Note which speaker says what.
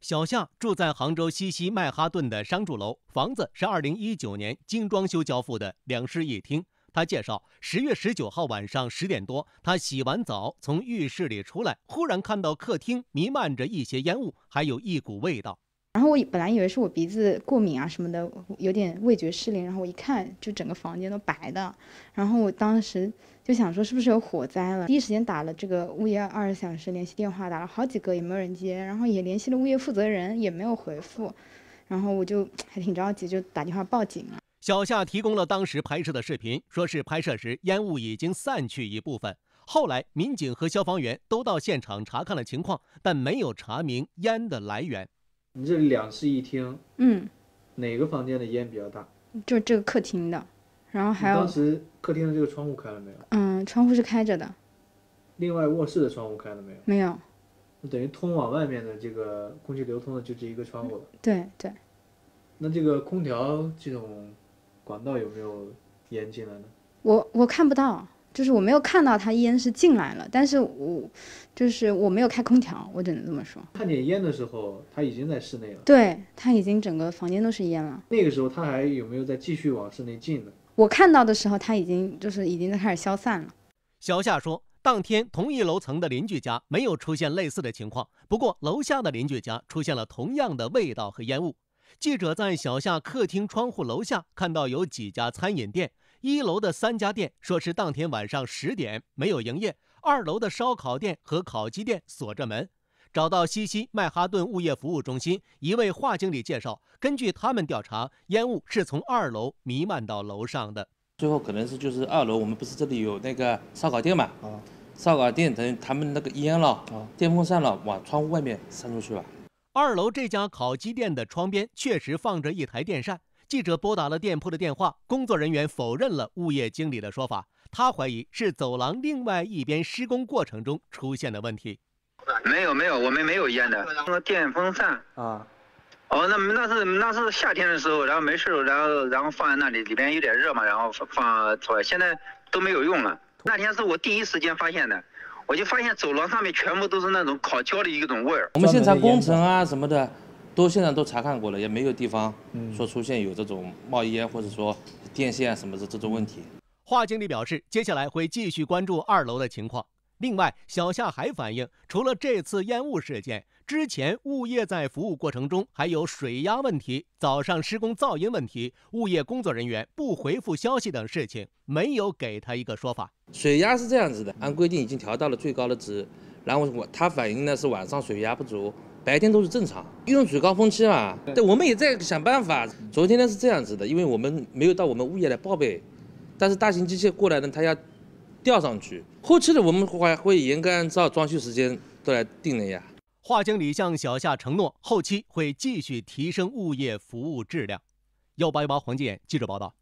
Speaker 1: 小夏住在杭州西溪曼哈顿的商住楼，房子是二零一九年精装修交付的两室一厅。他介绍，十月十九号晚上十点多，他洗完澡从浴室里出来，忽然看到客厅弥漫着一些烟雾，还有一股味道。
Speaker 2: 然后我本来以为是我鼻子过敏啊什么的，有点味觉失灵。然后我一看，就整个房间都白的。然后我当时就想说，是不是有火灾了？第一时间打了这个物业二十四小时联系电话，打了好几个也没有人接。然后也联系了物业负责人，也没有回复。然后我就还挺着急，就打电话报警了。
Speaker 1: 小夏提供了当时拍摄的视频，说是拍摄时烟雾已经散去一部分。后来民警和消防员都到现场查看了情况，但没有查明
Speaker 3: 烟的来源。你这里两室一厅，嗯，哪个房间的烟比较大？
Speaker 2: 就这个客厅的，然后还有。当
Speaker 3: 时客厅的这个窗户开了没有？
Speaker 2: 嗯，窗户是开着的。
Speaker 3: 另外卧室的窗户开了没有？没有。那等于通往外面的这个空气流通的就这一个窗户了。对对。那这个空调这种管道有没有烟进来呢？
Speaker 2: 我我看不到。就是我没有看到他烟是进来了，但是我，就是我没有开空调，我只能这么说。
Speaker 3: 看见烟的时候，他已经在室内了。对，
Speaker 2: 他已经整个房间都是烟了。
Speaker 3: 那个时候他还有没有再继续往室内进呢？
Speaker 2: 我看到的时候，他已经就是已经在开始消散了。
Speaker 3: 小
Speaker 1: 夏说，当天同一楼层的邻居家没有出现类似的情况，不过楼下的邻居家出现了同样的味道和烟雾。记者在小夏客厅窗户楼下看到有几家餐饮店。一楼的三家店说是当天晚上十点没有营业，二楼的烧烤店和烤鸡店锁着门。找到西西曼哈顿物业服务中心，一位华经理介绍，根据他们调查，烟雾是从二
Speaker 4: 楼弥漫到楼上的。最后可能是就是二楼，我们不是这里有那个烧烤店嘛？啊。烧烤店等于他们那个烟了，啊，电风扇了，往窗户外面散出去
Speaker 1: 了。二楼这家烤鸡店的窗边确实放着一台电扇。记者拨打了店铺的电话，工作人员否认了物业经理的说法，他怀疑是走廊另外一边施工过程中出现的问题。
Speaker 2: 没有没有，我们没有烟的，那电风扇啊，哦，那那是那是夏天的时候，然后没事，然后然后放在那里，里边有点热嘛，然后放放，现在都没有用了。那天是我第一时间发现的，我就发现走廊上面全部都是那种烤焦的一种味儿。我们现场工程
Speaker 4: 啊什么的。都现在都查看过了，也没有地方说出现有这种冒烟或者说电线什么的这种问题。
Speaker 1: 华经理表示，接下来会继续关注二楼的情况。另外，小夏还反映，除了这次烟雾事件，之前物业在服务过程中还有水压问题、早上施工噪音问题、物业
Speaker 4: 工作人员不回复消息等事情，没有给他一个说法。水压是这样子的，按规定已经调到了最高的值，然后我他反映呢是晚上水压不足。白天都是正常，用于高峰期嘛。对，我们也在想办法。昨天呢是这样子的，因为我们没有到我们物业来报备，但是大型机器过来呢，他要吊上去。后期的我们还会严格按照装修时间都来定的呀。华经理向小
Speaker 1: 夏承诺，后期会继续提升物业服务质量。幺八幺八，黄眼记者报道。